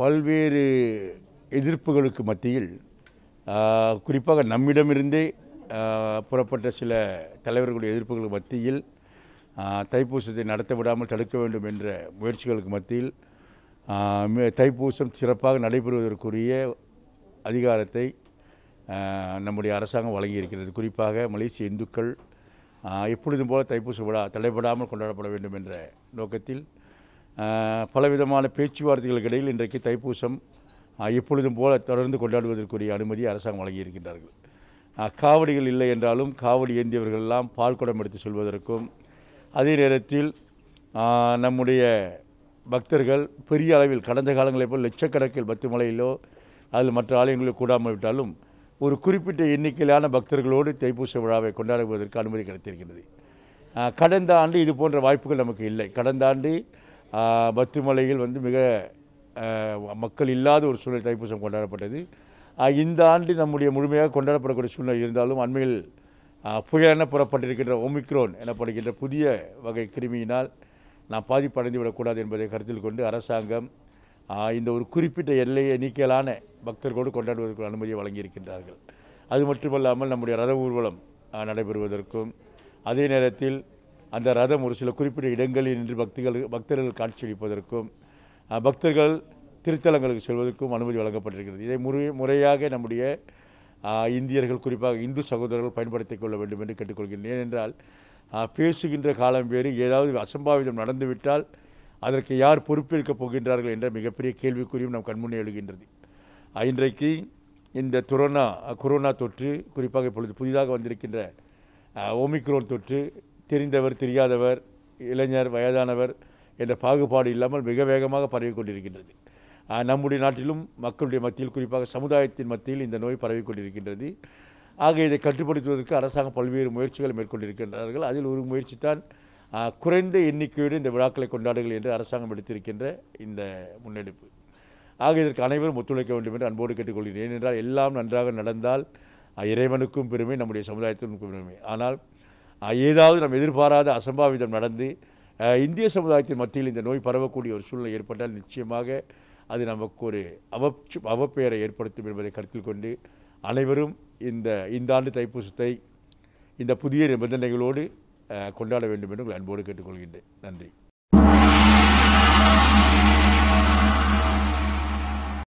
பல்வேறு எதிர்ப்புகளுக்கு மத்தியில் குறிப்பாக நம்மிடமிருந்தே புறப்பட்ட சில தலைவர்களுடைய எதிர்ப்புகளுக்கு மத்தியில் தைப்பூசத்தை நடத்த விடாமல் தடுக்க வேண்டும் என்ற முயற்சிகளுக்கு மத்தியில் தைப்பூசம் சிறப்பாக நடைபெறுவதற்குரிய அதிகாரத்தை நம்முடைய அரசாங்கம் வழங்கியிருக்கிறது குறிப்பாக மலேசிய இந்துக்கள் எப்பொழுதும் போல தைப்பூச விழா தடைபடாமல் கொண்டாடப்பட வேண்டும் என்ற நோக்கத்தில் பலவிதமான பேச்சுவார்த்தைகளுக்கு இடையில் இன்றைக்கு தைப்பூசம் எப்பொழுதும் போல தொடர்ந்து கொண்டாடுவதற்குரிய அனுமதி அரசாங்கம் வழங்கியிருக்கின்றார்கள் காவடிகள் இல்லை என்றாலும் காவடி ஏந்தியவர்கள் எல்லாம் பால் குடம் எடுத்து செல்வதற்கும் அதே நேரத்தில் நம்முடைய பக்தர்கள் பெரிய அளவில் கடந்த காலங்களைப் போல் லட்சக்கணக்கில் பத்துமலையிலோ அதில் மற்ற ஆலயங்களில் கூடாமல் விட்டாலும் ஒரு குறிப்பிட்ட எண்ணிக்கையிலான பக்தர்களோடு தைப்பூச விழாவை கொண்டாடுவதற்கு அனுமதி கிடைத்திருக்கிறது கடந்த ஆண்டு இது போன்ற வாய்ப்புகள் நமக்கு இல்லை கடந்த ஆண்டு பத்துமலையில் வந்து மிக மக்கள் இல்லாத ஒரு சூழல் தைப்பூசம் கொண்டாடப்பட்டது இந்த ஆண்டு நம்முடைய முழுமையாக கொண்டாடப்படக்கூடிய சூழ்நிலை இருந்தாலும் அண்மையில் புயலென புறப்பட்டிருக்கின்ற ஒமிக்ரோன் எனப்படுகின்ற புதிய வகை கிருமியினால் நாம் பாதிப்படைந்து விடக்கூடாது என்பதை கருத்தில் கொண்டு அரசாங்கம் இந்த ஒரு குறிப்பிட்ட எல்லையை நீக்கலான பக்தர்களோடு கொண்டாடுவதற்கு அனுமதியை வழங்கியிருக்கின்றார்கள் அது மட்டுமல்லாமல் நம்முடைய ரத ஊர்வலம் நடைபெறுவதற்கும் அதே நேரத்தில் அந்த ரதம் ஒரு சில குறிப்பிட்ட இடங்களில் நின்று பக்திகள் பக்தர்கள் காட்சியளிப்பதற்கும் பக்தர்கள் திருத்தலங்களுக்கு செல்வதற்கும் அனுமதி வழங்கப்பட்டிருக்கிறது இதை முறை முறையாக நம்முடைய இந்தியர்கள் குறிப்பாக இந்து சகோதரர்கள் பயன்படுத்திக் கொள்ள வேண்டும் என்று கேட்டுக்கொள்கிறேன் ஏனென்றால் பேசுகின்ற காலம் வேறு ஏதாவது அசம்பாவிதம் நடந்துவிட்டால் அதற்கு யார் பொறுப்பேற்கப் போகின்றார்கள் என்ற மிகப்பெரிய கேள்விக்குறியும் நம் கண்முன்னே எழுகின்றது இன்றைக்கு இந்த துரோனா கொரோனா தொற்று குறிப்பாக இப்பொழுது புதிதாக வந்திருக்கின்ற ஒமிக்ரோன் தொற்று தெரிந்தவர் தெரியாதவர் இளைஞர் வயதானவர் என்ற பாகுபாடு இல்லாமல் மிக வேகமாக பரவி கொண்டிருக்கின்றது நம்முடைய நாட்டிலும் மக்களுடைய மத்தியில் குறிப்பாக சமுதாயத்தின் மத்தியில் இந்த நோய் பரவி கொண்டிருக்கின்றது ஆக இதை கட்டுப்படுத்துவதற்கு அரசாங்கம் பல்வேறு முயற்சிகளை மேற்கொண்டிருக்கின்றார்கள் அதில் ஒரு முயற்சி தான் குறைந்த எண்ணிக்கையோடு இந்த விழாக்களை கொண்டாடுங்கள் என்று அரசாங்கம் எடுத்திருக்கின்ற இந்த முன்னெடுப்பு ஆக இதற்கு அனைவரும் ஒத்துழைக்க வேண்டும் என்று அன்போடு கேட்டுக்கொள்கிறேன் ஏனென்றால் எல்லாம் நன்றாக நடந்தால் இறைவனுக்கும் பெருமை நம்முடைய சமுதாயத்திற்கும் பெருமை ஆனால் ஏதாவது நம்ம எதிர்பாராத அசம்பாவிதம் நடந்து இந்திய சமுதாயத்தின் மத்தியில் இந்த நோய் பரவக்கூடிய ஒரு சூழ்நிலை ஏற்பட்டால் நிச்சயமாக அது நமக்கு ஒரு அவச்சு அவப்பெயரை ஏற்படுத்தும் என்பதை கருத்தில் கொண்டு அனைவரும் இந்த இந்த ஆண்டு தைப்பூசத்தை இந்த புதிய நிபந்தனைகளோடு கொண்டாட வேண்டும் என்று உங்கள் அன்போடு கேட்டுக்கொள்கின்றேன் நன்றி